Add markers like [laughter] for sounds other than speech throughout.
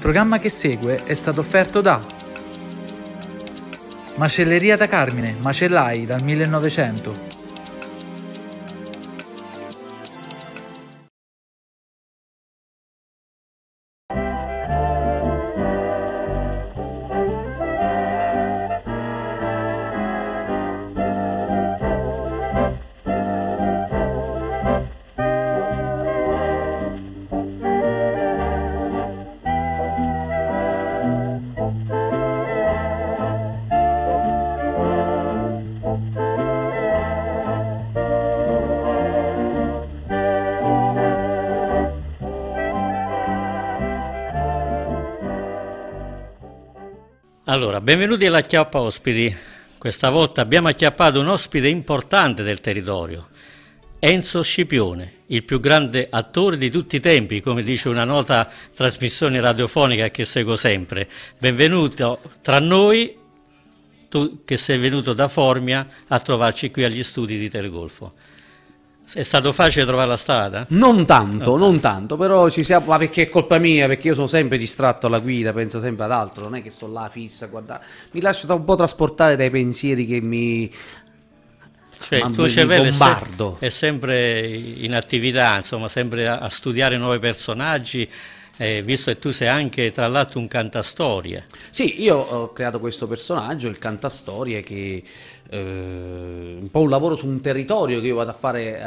programma che segue è stato offerto da Macelleria da Carmine, macellai dal 1900, Allora, benvenuti alla Chiappa Ospiti. Questa volta abbiamo acchiappato un ospite importante del territorio, Enzo Scipione, il più grande attore di tutti i tempi, come dice una nota trasmissione radiofonica che seguo sempre. Benvenuto tra noi, tu che sei venuto da Formia a trovarci qui agli studi di Telegolfo. È stato facile trovare la strada? Non tanto, non, non tanto, però ci siamo, ma perché è colpa mia, perché io sono sempre distratto alla guida, penso sempre ad altro, non è che sto là fissa a guardare, mi lascio un po' trasportare dai pensieri che mi... Cioè, il tuo cervello è, sempre in attività, insomma, sempre a, studiare nuovi personaggi, eh, visto che tu sei anche tra l'altro un cantastorie. Sì, io ho creato questo personaggio, il cantastorie, che eh, un po' un lavoro su un territorio che io vado a fare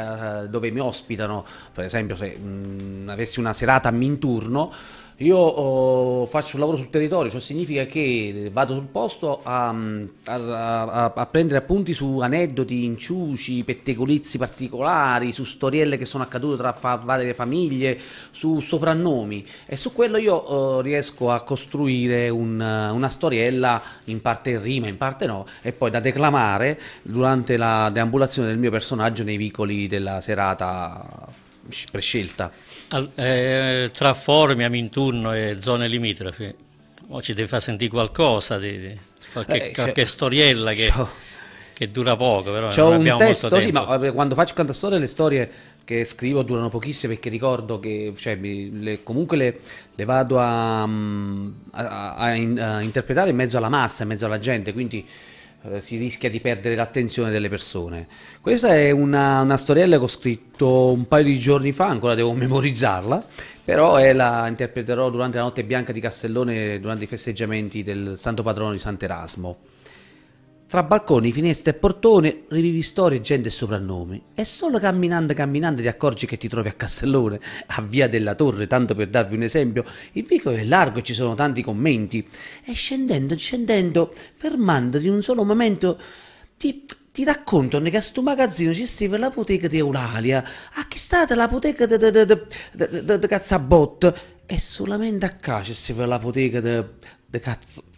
eh, dove mi ospitano, per esempio se mh, mm, avessi una serata a Minturno, io oh, faccio un lavoro sul territorio, ciò significa che vado sul posto a, a, a prendere appunti su aneddoti, inciuci, pettegolizzi particolari, su storielle che sono accadute tra fa, varie famiglie, su soprannomi e su quello io oh, riesco a costruire un, una storiella in parte in rima, in parte no, e poi da declamare suonare durante la deambulazione del mio personaggio nei vicoli della serata prescelta. Al, eh, tra Formia, Minturno e zone limitrofe, oh, ci deve far sentire qualcosa, di, di qualche, eh, qualche storiella che, che, dura poco, però C'è un testo, Sì, ma eh, quando faccio tanta storia le storie che scrivo durano pochissime perché ricordo che cioè, le, comunque le, le vado mm, a, a, a, in, a, interpretare in mezzo alla massa, in mezzo alla gente, quindi eh, si rischia di perdere l'attenzione delle persone. Questa è una, una, storiella che ho scritto un paio di giorni fa, ancora devo [laughs] memorizzarla, però la interpreterò durante la notte bianca di Castellone, durante i festeggiamenti del Santo Patrono di Sant'Erasmo. Tra balconi, finestre e portone rivivi storie, gente e soprannomi. E solo camminando, camminando ti accorgi che ti trovi a Castellone, a Via della Torre, tanto per darvi un esempio. Il vico è largo e ci sono tanti commenti. E scendendo, scendendo, fermandoti in un solo momento, ti, ti raccontano che a sto magazzino ci la poteca di Eulalia, a chi la poteca di Cazzabot. E solamente a casa c'è l'apoteca di Cazzabot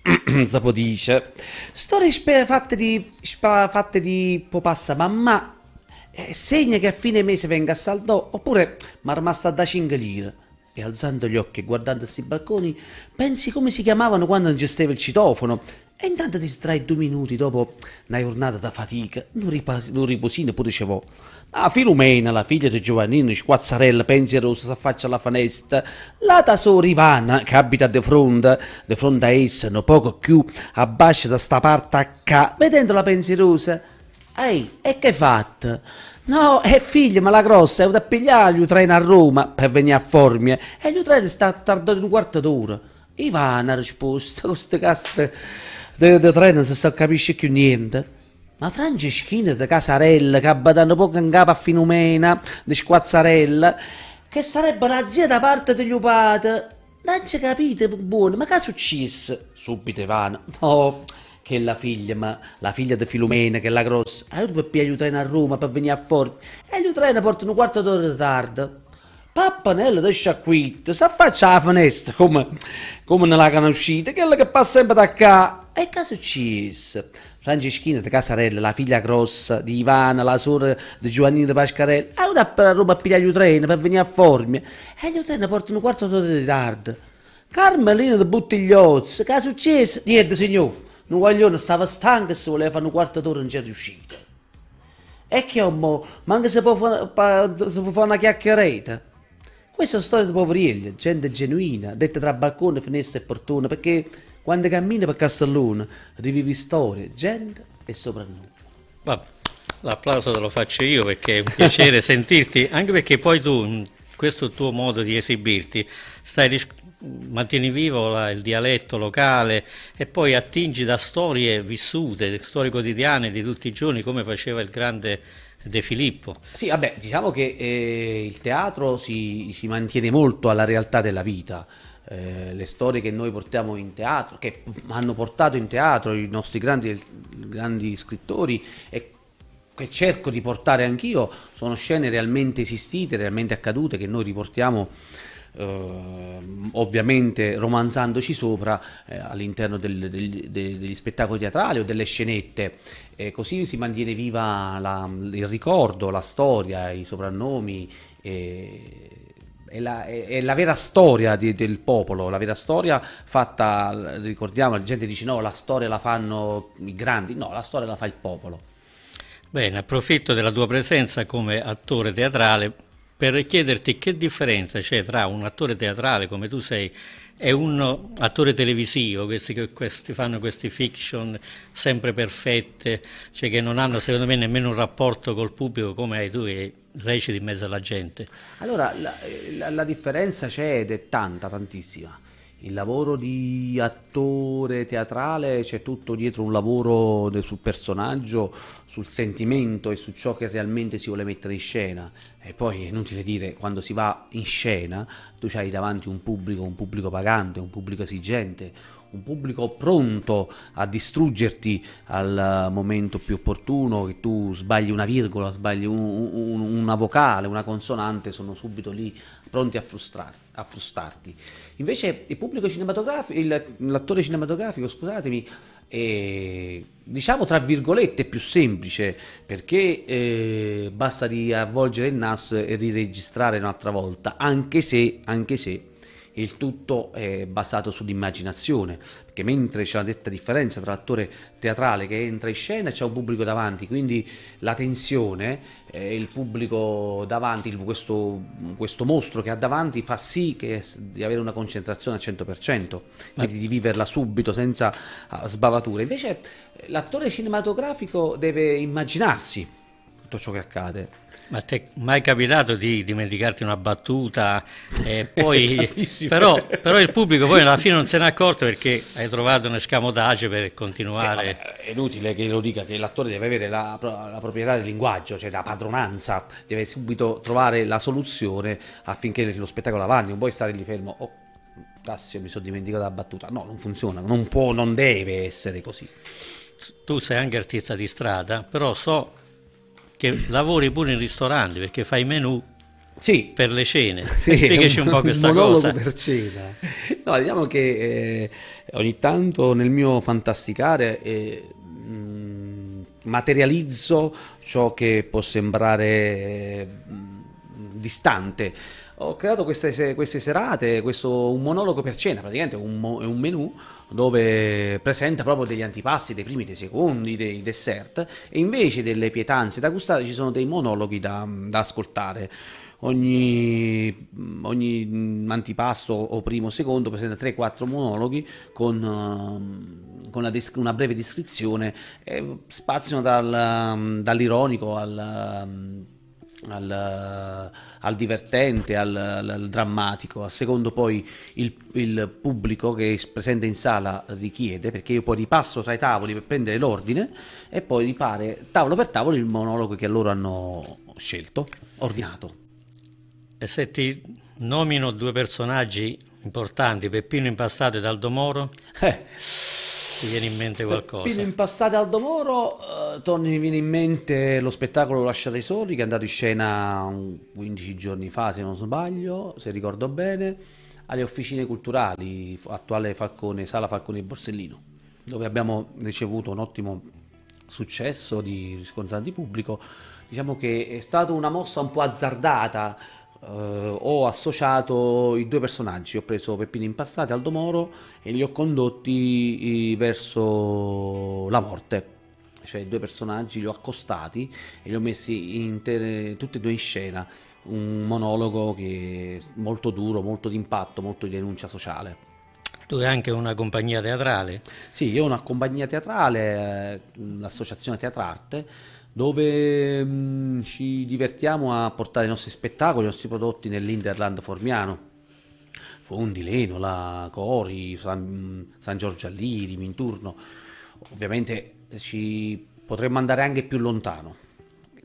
Zapo [clears throat] dice, storie spe- fatte di, spa- fatte di popassa mamma, eh, segna che a fine mese venga a saldo oppure ma marmasta da 5 lire. E alzando gli occhi e guardando questi balconi, pensi come si chiamavano quando non gestiva il citofono, e intanto ti distrai due minuti dopo una giornata da fatica, non, ripas- non riposino, pure dicevo. Ma Filomena, la figlia di Giovannino, squazzarella, pensierosa, s'affaccia alla finestra, la tasora Ivana, che abita di fronte, di fronte a essa, non poco più, abbascia da sta parte a ca, vedendola pensierosa, ehi, e che hai fatto? No, è figlia, ma la grossa è andata pigliare gli treno a Roma per venire a Formia, e gli treno sta tardando un quarto d'ora. Ivana ha risposto, con queste caste di treno si capisce più niente. Ma Franceschina da Casarella, che abbatano poco in capo a Finumena, di Squazzarella, che sarebbe la zia da parte degli upati. Non ci capite, buono, ma che è successo? Subito Ivano. Oh, no, che la figlia, ma la figlia di Filumena, che è la grossa, aiuta ah, per pigliare il a Roma per venire a Forte. E il treno porta un quarto d'ora di tardo. Pappanello da sciacquito, si affaccia alla finestra come, come nella conoscita, quella che passa sempre da qua. E che è successo? Franceschina di Casarella, la figlia grossa di Ivana, la sorella di Giovannino Pascarella, è andata per la Roma a pigliare il treno per venire a Formia e gli treni portano un quarto d'ora di ritardo. Carmelina di Buttigliozzo, che è successo? Niente signore, un guaglione stava stanco e se voleva fare un quarto d'ora non c'è riuscito. E che ho mo, ma anche se può fare una chiacchierata. Questa è una storia di poveriglia, gente genuina, detta tra balcone, finestra e portone, perché quando cammini per Castellone rivivi storie, gente e soprannome. l'applauso te lo faccio io perché è un piacere [laughs] sentirti, anche perché poi tu, in questo tuo modo di esibirti, stai mantieni vivo la, il dialetto locale e poi attingi da storie vissute, storie quotidiane di tutti i giorni, come faceva il grande De Filippo. Sì, vabbè, diciamo che eh, il teatro si, si, mantiene molto alla realtà della vita. Eh, le storie che noi portiamo in teatro, che hanno portato in teatro i nostri grandi, grandi scrittori e che cerco di portare anch'io, sono scene realmente esistite, realmente accadute, che noi riportiamo Uh, ovviamente romanzandoci sopra eh, all'interno del, del, del, degli spettacoli teatrali o delle scenette eh, così si mantiene viva la, il ricordo, la storia, i soprannomi. Eh, è la, è, è la, vera storia di, del popolo, la vera storia fatta, ricordiamo, la gente dice no, la storia la fanno i grandi, no, la storia la fa il popolo. Bene, approfitto della tua presenza come attore teatrale per chiederti che differenza c'è tra un attore teatrale come tu sei e un attore televisivo, questi che questi fanno queste fiction sempre perfette, cioè che non hanno secondo me nemmeno un rapporto col pubblico come hai tu che reciti in mezzo alla gente. Allora, la, la, la differenza c'è ed è tanta, tantissima. Il lavoro di attore teatrale c'è tutto dietro un lavoro sul personaggio sul sentimento e su ciò che realmente si vuole mettere in scena. E poi è inutile dire, quando si va in scena, tu hai davanti un pubblico, un pubblico pagante, un pubblico esigente, un pubblico pronto a distruggerti al momento più opportuno, che tu sbagli una virgola, sbagli un, un, una vocale, una consonante, sono subito lì pronti a, a frustrarti. Invece il pubblico cinematografico, l'attore cinematografico, scusatemi, e diciamo tra virgolette più semplice perché eh, basta riavvolgere il NAS e riregistrare un'altra volta anche se, anche se il tutto è basato sull'immaginazione, perché mentre c'è una detta differenza tra l'attore teatrale che entra in scena e c'è un pubblico davanti, quindi la tensione, eh, il pubblico davanti, questo, questo, mostro che ha davanti fa sì che, di avere una concentrazione al 100%, quindi di viverla subito senza ah, sbavature. Invece eh, l'attore cinematografico deve immaginarsi tutto ciò che accade. Ma ti è mai capitato di dimenticarti una battuta? [laughs] E eh, Poi, però, però, il pubblico poi alla fine non se n'è accorto perché hai trovato un escamotage per continuare. Sì, vabbè, è inutile che lo dica che l'attore deve avere la, la, proprietà del linguaggio, cioè la padronanza, deve subito trovare la soluzione affinché lo spettacolo avanti, non puoi stare lì fermo. Oh, Cassio, mi sono dimenticato la battuta. No, non funziona, non può, non deve essere così. Tu sei anche artista di strada, però so che lavori pure in ristoranti perché fai menù sì. per le cene. [laughs] Sì, Spiegaci un, un po' questa cosa. per cena. No, diciamo che eh, ogni tanto nel mio fantasticare eh, mm, materializzo ciò che può sembrare eh, distante ho creato queste, queste serate, questo, un monologo per cena, praticamente un, un menù dove presenta proprio degli antipasti, dei primi, dei secondi, dei dessert e invece delle pietanze da gustare ci sono dei monologhi da, da ascoltare. Ogni, ogni, mm, antipasto o primo o secondo presenta 3-4 monologhi con, mm, con una, des- una, breve descrizione e spaziano dal, mm, dall'ironico al al, al divertente, al, al, drammatico, a secondo poi il, il, pubblico che è presente in sala richiede, perché io poi ripasso tra i tavoli per prendere l'ordine e poi ripare tavolo per tavolo il monologo che loro hanno scelto, ordinato. E se ti nomino due personaggi importanti, Peppino Impastato e Aldo Moro, eh. ti viene in mente qualcosa? Peppino Impastato e Aldo Moro... Uh torni, mi viene in mente lo spettacolo Lasciate i soli che è andato in scena 15 giorni fa, se non sbaglio, se ricordo bene, alle officine culturali, attuale Falcone, Sala Falcone Borsellino, dove abbiamo ricevuto un ottimo successo di riscontranti pubblico. Diciamo che è stata una mossa un po' azzardata. Eh, ho associato i due personaggi, ho preso Peppino Impastati e Aldo Moro e li ho condotti eh, verso la morte cioè i due personaggi, li ho accostati e li ho messi inter- tutti e due in scena. Un monologo che è molto duro, molto d'impatto, molto di denuncia sociale. Tu hai anche una compagnia teatrale? Sì, io ho una compagnia teatrale, eh, l'associazione Teatrarte, dove mm, ci divertiamo a portare i nostri spettacoli, i nostri prodotti nell'Interland Formiano. Fondi, Lenola, Cori, San, mm, San Giorgio Alliri, Minturno. Ovviamente ci potremmo andare anche più lontano,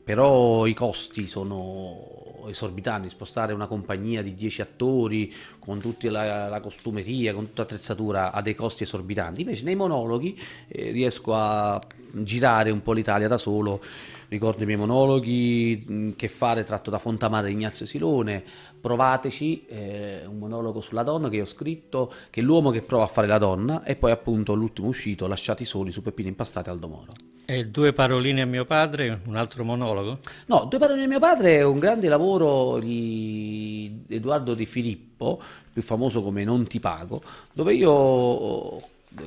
però i costi sono esorbitanti, spostare una compagnia di 10 attori con tutta la, la costumeria, con tutta l'attrezzatura ha dei costi esorbitanti, invece nei monologhi eh, riesco a girare un po' l'Italia da solo, ricordo i miei monologhi, che fare tratto da Fontamare di Ignazio Silone, provateci, eh, un monologo sulla donna che ho scritto, che è l'uomo che prova a fare la donna e poi appunto l'ultimo uscito, Lasciati soli su Peppino Impastate Aldo Moro. E due paroline a mio padre, un altro monologo? No, due paroline a mio padre è un grande lavoro di Edoardo De Filippo, più famoso come Non ti pago, dove io,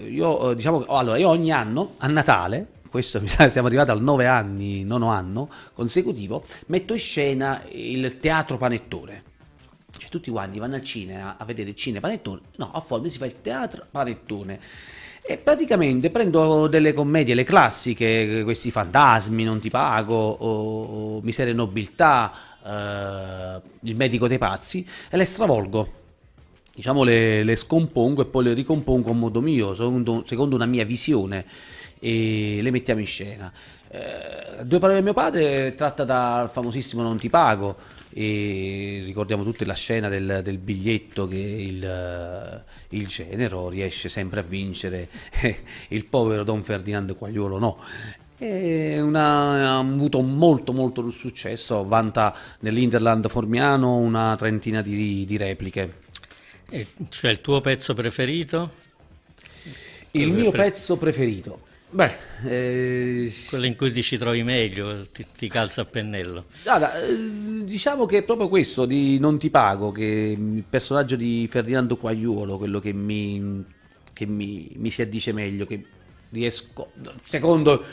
io diciamo, oh, allora, io ogni anno a Natale questo mi sa siamo arrivati al 9 anni, nono anno consecutivo, metto in scena il teatro panettone tutti quanti vanno al cinema a vedere il cinema panettone, no, a Forbes si fa il teatro panettone. E praticamente prendo delle commedie, le classiche, questi fantasmi, non ti pago, o, o Miseria e nobiltà, eh, il medico dei pazzi, e le stravolgo diciamo le, le, scompongo e poi le ricompongo a modo mio, secondo, secondo una mia visione e le mettiamo in scena. Eh, due parole di mio padre tratta dal famosissimo Non ti pago, e ricordiamo tutti la scena del, del biglietto che il, eh, il, genero riesce sempre a vincere, [laughs] il povero Don Ferdinando Quagliolo no. Una, ha avuto molto molto successo, vanta nell'Interland Formiano una trentina di, di repliche. E cioè il tuo pezzo preferito? Il mio pezzo preferito Beh, eh... Quello in cui ti ci trovi meglio, ti, ti calza a pennello. Allora, eh, diciamo che è proprio questo di Non ti pago, che il personaggio di Ferdinando Quagliuolo, quello che mi, che mi, mi si addice meglio, che riesco, secondo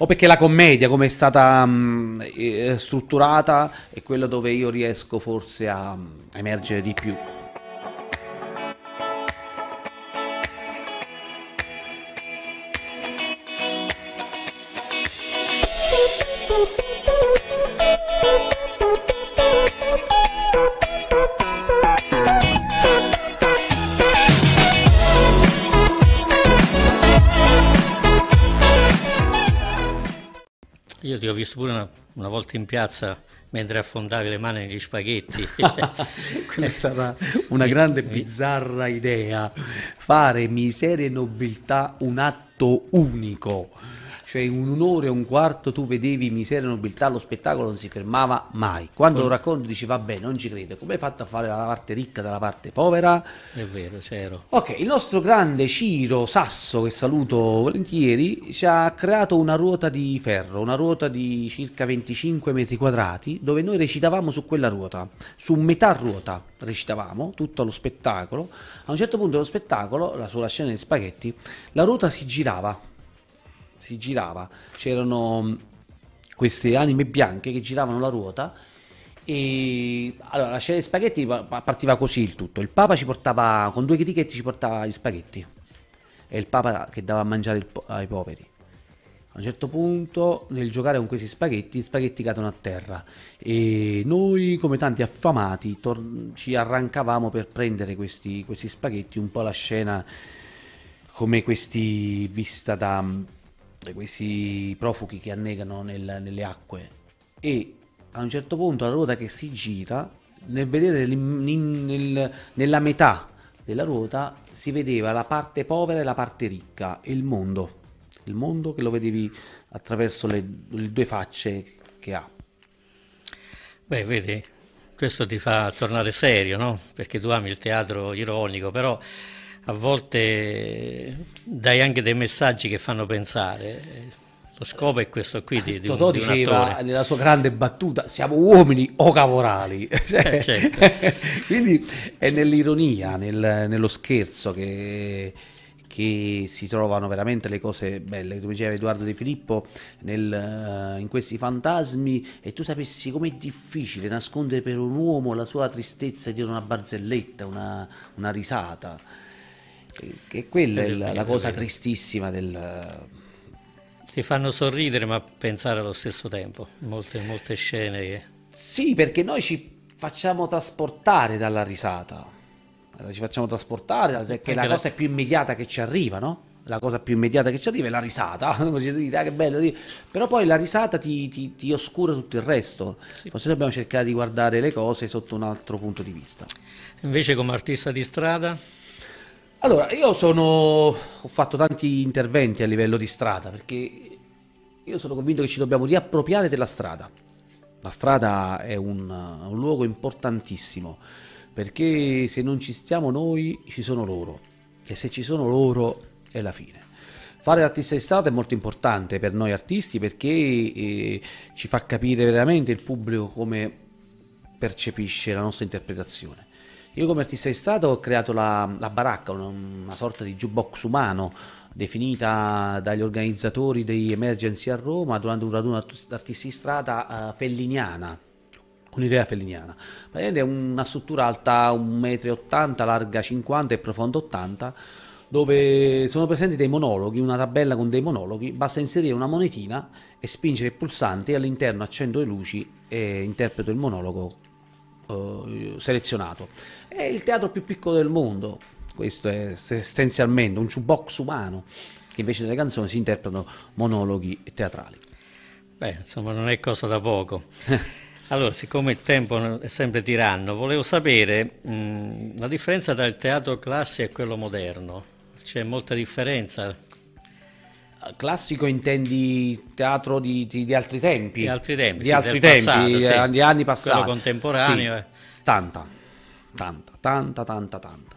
o perché la commedia come è stata mh, mm, eh, strutturata è quella dove io riesco forse a emergere di più. Io ti ho visto pure una, una volta in piazza mentre affondavi le mani negli spaghetti. [laughs] Quella è stata una grande bizzarra idea, fare miseria e nobiltà un atto unico cioè in un'ora e un quarto tu vedevi Misera e Nobiltà, lo spettacolo non si fermava mai. Quando Poi... lo racconti dici vabbè, non ci credo, come hai fatto a fare la parte ricca dalla parte povera? È vero, c'ero. Ok, il nostro grande Ciro Sasso, che saluto volentieri, ci ha creato una ruota di ferro, una ruota di circa 25 metri quadrati, dove noi recitavamo su quella ruota, su metà ruota recitavamo tutto lo spettacolo. A un certo punto dello spettacolo, la sulla scena degli spaghetti, la ruota si girava si girava, c'erano mm, queste anime bianche che giravano la ruota e allora la scena degli spaghetti partiva così il tutto, il Papa ci portava, con due chetichetti ci portava gli spaghetti, e il Papa che dava a mangiare po- ai poveri. A un certo punto, nel giocare con questi spaghetti, gli spaghetti cadono a terra e noi, come tanti affamati, tor- ci arrancavamo per prendere questi, questi, spaghetti, un po' la scena come questi vista da mm, questi profughi che annegano nel, nelle acque e a un certo punto la ruota che si gira, nel vedere nel, nella metà della ruota si vedeva la parte povera e la parte ricca e il mondo, il mondo che lo vedevi attraverso le, le due facce che ha. Beh, vedi, questo ti fa tornare serio, no? Perché tu ami il teatro ironico, però a volte dai anche dei messaggi che fanno pensare. Lo scopo è questo qui di, di Totò di diceva nella sua grande battuta siamo uomini o cavorali. Eh, cioè, eh, certo. [laughs] quindi è nell'ironia, nel, nello scherzo che, che, si trovano veramente le cose belle. Come diceva Edoardo De Filippo, nel, eh, in questi fantasmi e tu sapessi com'è difficile nascondere per un uomo la sua tristezza dietro una barzelletta, una, una risata che quella è la, la cosa tristissima del... Ti fanno sorridere ma pensare allo stesso tempo, molte, molte scene che... Sì, perché noi ci facciamo trasportare dalla risata, allora, ci facciamo trasportare perché, perché la cosa la... è più immediata che ci arriva, no? la cosa più immediata che ci arriva è la risata. [laughs] ah, che bello! Però poi la risata ti, ti, ti oscura tutto il resto. Sì. Forse dobbiamo cercare di guardare le cose sotto un altro punto di vista. Invece, come artista di strada? Allora, io sono, ho fatto tanti interventi a livello di strada perché io sono convinto che ci dobbiamo riappropriare della strada. La strada è un, un luogo importantissimo perché se non ci stiamo noi ci sono loro e se ci sono loro è la fine. Fare l'artista di strada è molto importante per noi artisti perché eh, ci fa capire veramente il pubblico come percepisce la nostra interpretazione io come artista di stato ho creato la, la baracca, una, una, sorta di jukebox umano definita dagli organizzatori di Emergency a Roma durante un raduno d'artisti di strada uh, felliniana, un'idea felliniana. Praticamente è una struttura alta 1,80 m, larga 50 e profonda 80 dove sono presenti dei monologhi, una tabella con dei monologhi, basta inserire una monetina e spingere il pulsante e all'interno accendo le luci e interpreto il monologo eh, selezionato. È il teatro più piccolo del mondo, questo è essenzialmente un jukebox umano che invece delle canzoni si interpretano monologhi teatrali. Beh, insomma, non è cosa da poco. [laughs] Allora, siccome il tempo è sempre tiranno, volevo sapere mh, la differenza tra il teatro classico e quello moderno. C'è molta differenza Classico intendi teatro di, di, di altri tempi? Di altri tempi, di sì, altri tempi, passato, eh, sì. di anni passati. Quello contemporaneo. Eh. Sì. Eh. Tanta, tanta, tanta, tanta, tanta.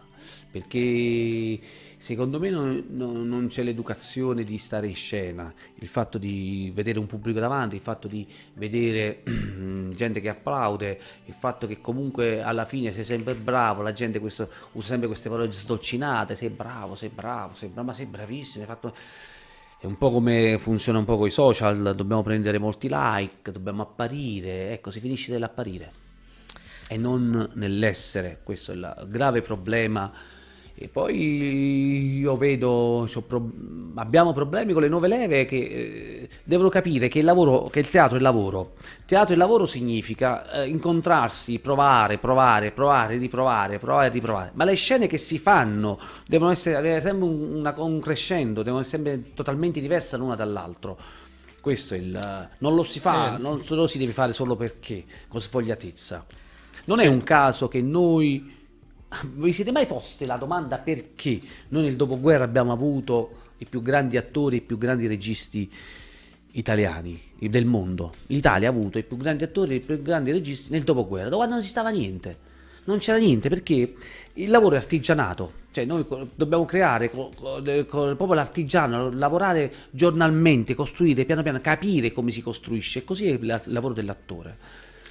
Perché secondo me non, non, non, c'è l'educazione di stare in scena, il fatto di vedere un pubblico davanti, il fatto di vedere [clears throat] gente che applaude, il fatto che comunque alla fine sei sempre bravo, la gente questo, usa sempre queste parole sdolcinate, sei bravo, sei bravo, sei bravo, ma sei bravissimo, hai fatto è un po' come funziona un po' con i social, dobbiamo prendere molti like, dobbiamo apparire, ecco, si finisce nell'apparire e non nell'essere, questo è il grave problema. E poi io vedo, pro- abbiamo problemi con le nuove leve che eh, devono capire che il, lavoro, che il teatro è lavoro. Teatro e lavoro significa eh, incontrarsi, provare, provare, provare, riprovare, provare, riprovare. Ma le scene che si fanno devono essere, avere sempre un, una, un crescendo, devono essere sempre totalmente diverse l'una dall'altro. Questo è il... non lo si fa, eh. non lo si deve fare solo perché, con sfogliatezza. Non cioè, è un caso che noi... Vi siete mai posti la domanda perché noi nel dopoguerra abbiamo avuto i più grandi attori, i più grandi registi italiani del mondo. L'Italia ha avuto i più grandi attori, e i più grandi registi nel dopoguerra, dove non si stava niente. Non c'era niente perché il lavoro è artigianato, cioè noi dobbiamo creare con, con, con proprio l'artigiano, lavorare giornalmente, costruire piano piano, capire come si costruisce, così è il lavoro dell'attore.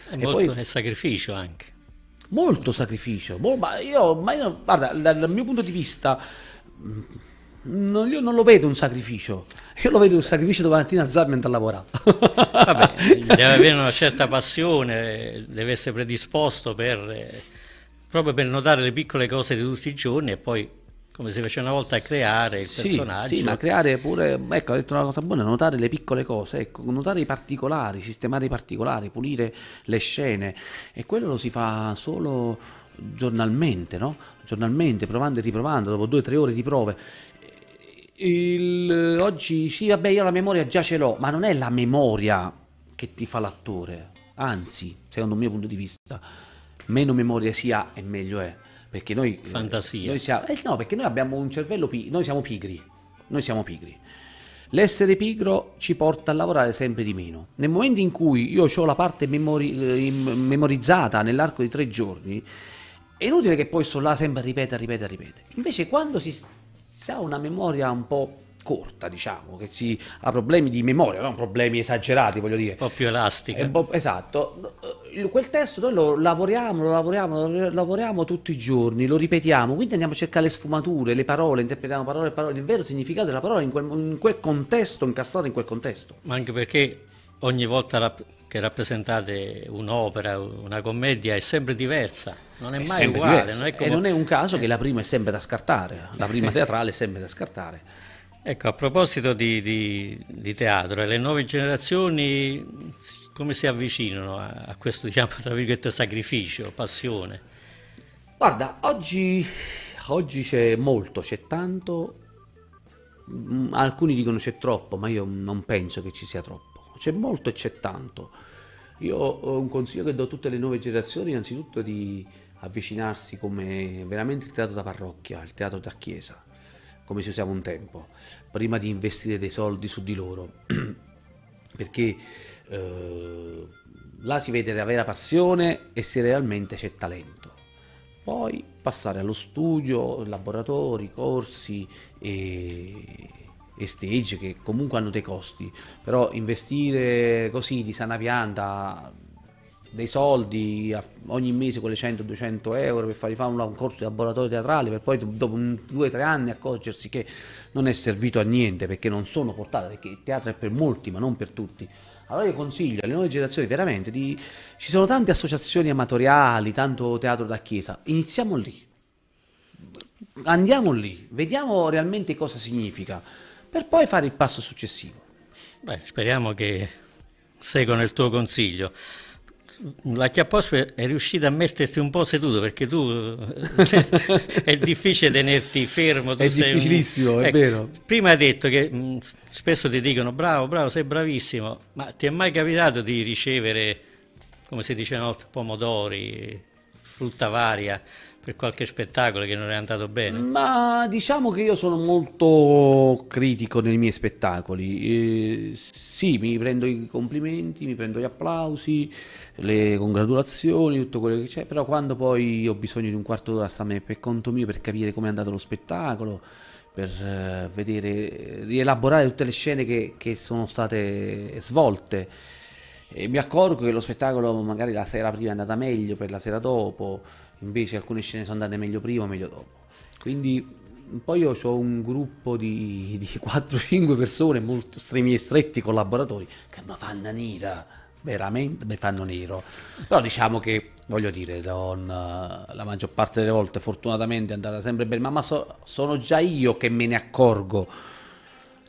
È e molto poi, sacrificio anche. Molto sacrificio, ma io, ma io guarda, dal, dal mio punto di vista non, io non lo vedo un sacrificio. Io lo vedo un sacrificio domattina alzarmi e andare a [laughs] Vabbè, deve avere una [laughs] certa passione, deve essere predisposto per, proprio per notare le piccole cose di tutti i giorni e poi come si faceva una volta a creare il sì, personaggio. Sì, ma creare pure, ecco, ha detto una cosa buona, notare le piccole cose, ecco, notare i particolari, sistemare i particolari, pulire le scene e quello lo si fa solo giornalmente, no? Giornalmente, provando e riprovando, dopo due o tre ore di prove il, eh, oggi sì, vabbè, io la memoria già ce l'ho, ma non è la memoria che ti fa l'attore. Anzi, secondo il mio punto di vista, meno memoria si ha e meglio è. Perché noi... Eh, Fantasia. Noi siamo, eh, no, perché noi abbiamo un cervello... noi siamo pigri. Noi siamo pigri. L'essere pigro ci porta a lavorare sempre di meno. Nel momento in cui io ho la parte memori- eh, memorizzata nell'arco di tre giorni, è inutile che poi sto là sempre a ripetere, ripetere, ripetere. Invece quando si si ha una memoria un po' corta, diciamo, che si ha problemi di memoria, non problemi esagerati, voglio dire. Un po' più elastica. Bo- eh, esatto. Eh, quel testo noi lo lavoriamo, lo lavoriamo, lo lavoriamo tutti i giorni, lo ripetiamo, quindi andiamo a cercare le sfumature, le parole, interpretiamo parole e parole, il vero significato della parola in quel, in quel contesto, incastrato in quel contesto. Ma anche perché ogni volta rap- che rappresentate un'opera, una commedia, è sempre diversa, non è, è mai uguale. Non è come... E non è un caso che la prima è sempre da scartare, la prima [laughs] teatrale è sempre da scartare. Ecco, a proposito di, di, di teatro, le nuove generazioni come si avvicinano a, a questo, diciamo, tra virgolette, sacrificio, passione? Guarda, oggi, oggi c'è molto, c'è tanto, alcuni dicono c'è troppo, ma io non penso che ci sia troppo c'è molto e c'è tanto. Io ho un consiglio che do a tutte le nuove generazioni, innanzitutto di avvicinarsi come veramente il teatro da parrocchia, il teatro da chiesa, come si usava un tempo, prima di investire dei soldi su di loro, [clears throat] perché eh, là si vede la vera passione e se realmente c'è talento. Poi passare allo studio, laboratori, corsi e e stage che comunque hanno dei costi, però investire così di sana pianta dei soldi ogni mese quelle 100-200 euro per fare un corso di laboratorio teatrale per poi dopo 2-3 anni accorgersi che non è servito a niente perché non sono portate perché il teatro è per molti ma non per tutti allora io consiglio alle nuove generazioni veramente di ci sono tante associazioni amatoriali tanto teatro da chiesa iniziamo lì andiamo lì vediamo realmente cosa significa per poi fare il passo successivo. Beh, speriamo che seguano il tuo consiglio. La Chiappospe è riuscita a metterti un po' seduto perché tu eh, [laughs] è difficile tenerti fermo. Tu è difficilissimo, un... ecco, è vero. Prima hai detto che mh, mm, spesso ti dicono bravo, bravo, sei bravissimo, ma ti è mai capitato di ricevere, come si dice una volta, pomodori, frutta varia? per qualche spettacolo che non è andato bene? Ma diciamo che io sono molto critico nei miei spettacoli. Eh, sì, mi prendo i complimenti, mi prendo gli applausi, le congratulazioni, tutto quello che c'è, però quando poi ho bisogno di un quarto d'ora sta per conto mio per capire come è andato lo spettacolo, per eh, vedere, rielaborare tutte le scene che, che sono state svolte. E mi accorgo che lo spettacolo magari la sera prima è andata meglio per la sera dopo invece alcune scene sono andate meglio prima, meglio dopo. Quindi poi io ho un gruppo di, di 4-5 [laughs] persone, molto, miei stretti collaboratori, che mi fanno nera, veramente mi fanno nero. Però diciamo che, voglio dire, non, eh, la maggior parte delle volte fortunatamente è andata sempre bene, ma, ma so, sono già io che me ne accorgo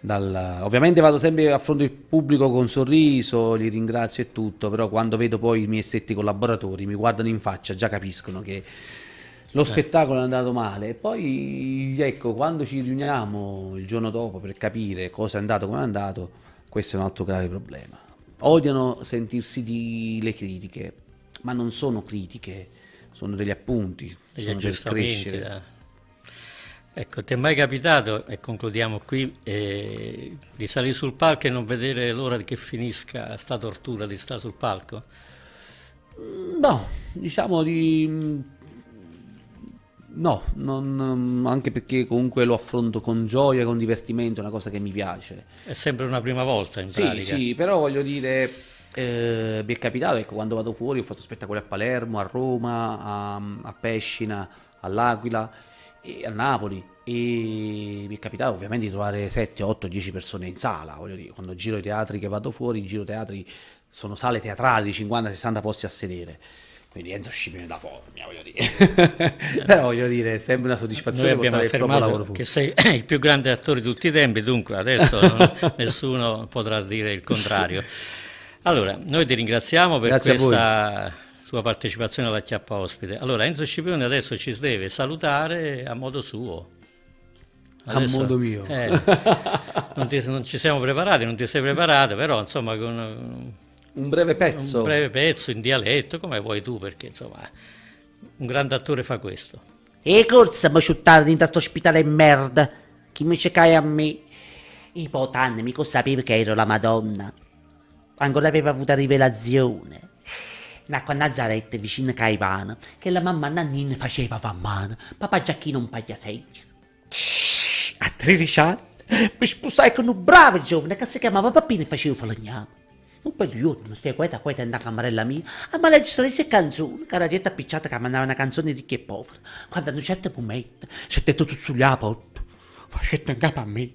dal, ovviamente vado sempre a fronte il pubblico con sorriso, li ringrazio e tutto, però quando vedo poi i miei stretti collaboratori mi guardano in faccia, già capiscono che lo eh. spettacolo è andato male. E poi ecco, quando ci riuniamo il giorno dopo per capire cosa è andato, come è andato, questo è un altro grave problema. Odiano sentirsi di, le critiche, ma non sono critiche, sono degli appunti, degli sono per crescere. Da Ecco, ti è mai capitato, e concludiamo qui, eh, di salire sul palco e non vedere l'ora che finisca sta tortura di stare sul palco? No, diciamo di... Mm, no, non... Mm, anche perché comunque lo affronto con gioia, con divertimento, è una cosa che mi piace. È sempre una prima volta in sì, pratica. Sì, però voglio dire, eh, mi è capitato, ecco, quando vado fuori ho fatto spettacoli a Palermo, a Roma, a, a Pescina, all'Aquila a Napoli e mi è capitato ovviamente di trovare 7, 8, 10 persone in sala, voglio dire, quando giro i teatri che vado fuori, giro teatri, sono sale teatrali, di 50-60 posti a sedere. Quindi Enzo Scipione da formia, voglio dire. [laughs] Però voglio dire, è sempre una soddisfazione. Noi abbiamo affermato che sei [coughs] il più grande attore di tutti i tempi, dunque adesso [laughs] nessuno potrà dire il contrario. Allora, noi ti ringraziamo per Grazie questa sua partecipazione alla Chiappa Ospite. Allora Enzo Scipione adesso ci deve salutare a modo suo. Adesso, a modo mio. Eh, non, ti, non, ci siamo preparati, non ti sei preparato, però insomma con eh, un breve pezzo. Un breve pezzo in dialetto, come vuoi tu, perché insomma un grande attore fa questo. E corsa ma ciuttare in questo ospitale merda, chi mi cercai a me? I potanni, mi sapevi che ero la Madonna. Ancora aveva avuto rivelazione nacque a Nazareth vicino a Caivana, che la mamma Nannina faceva fa mano, papà Giacchino un pagliaseggio. A 13 anni mi sposai con un bravo giovane che si chiamava Pappino e faceva falegname. Un paio di giorni mi stai quieta quieta nella camarella mia a ma leggere le canzoni, che era gente appicciata che mandava una canzone di chi è povero. Quando a un certo momento siete tutti sugli aporti, facete un capo a me,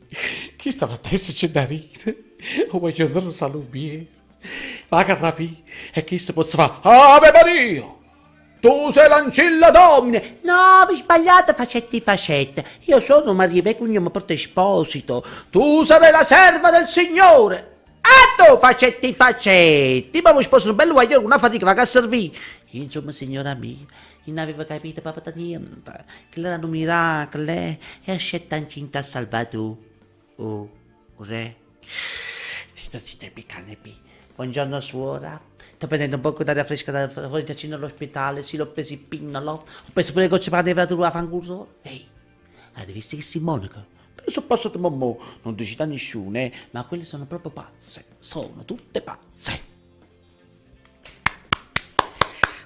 chi sta la testa c'è da ridere, o voglio dare un saluto Vaga rapì e chi se possa fare? Ave Maria! Tu sei l'ancilla domine! No, vi sbagliate facetti facette. Io sono Maria Pecugna, ma porto esposito. Tu sarai la serva del Signore! E ah, tu facetti facetti! Ma mi sposo un bel guaglione una fatica a servire! Insomma, signora mia, non aveva capito proprio da niente. Che era un miracolo eh? e ha incinta a Salvatore. Oh, re. Zitto, zitto, piccane, piccane. Buongiorno suora. Sto prendendo un po' d'aria fresca da fuori Ticino all'ospedale. Sì, l'ho preso il pinnolo. Ho preso pure le gocce per la temperatura, fangurso. Ehi, avete visto che si monaco? sono passato mamma, non ti cita nessuno, eh, ma quelle sono proprio pazze. Sono tutte pazze.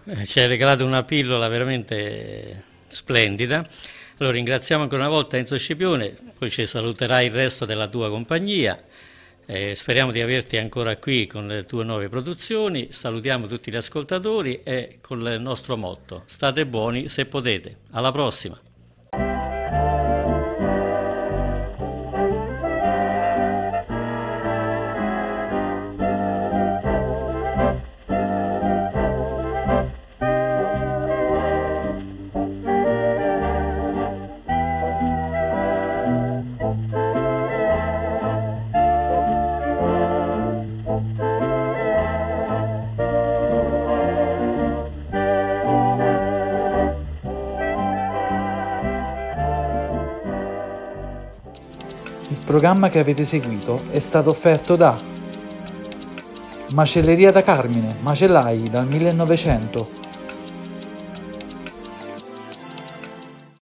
Eh, ci hai regalato una pillola veramente splendida. Allora ringraziamo ancora una volta Enzo Scipione, poi ci saluterai il resto della tua compagnia eh, speriamo di averti ancora qui con le tue nuove produzioni, salutiamo tutti gli ascoltatori e con il nostro motto, state buoni se potete. Alla prossima! programma che avete seguito è stato offerto da Macelleria da Carmine, Macellai dal 1900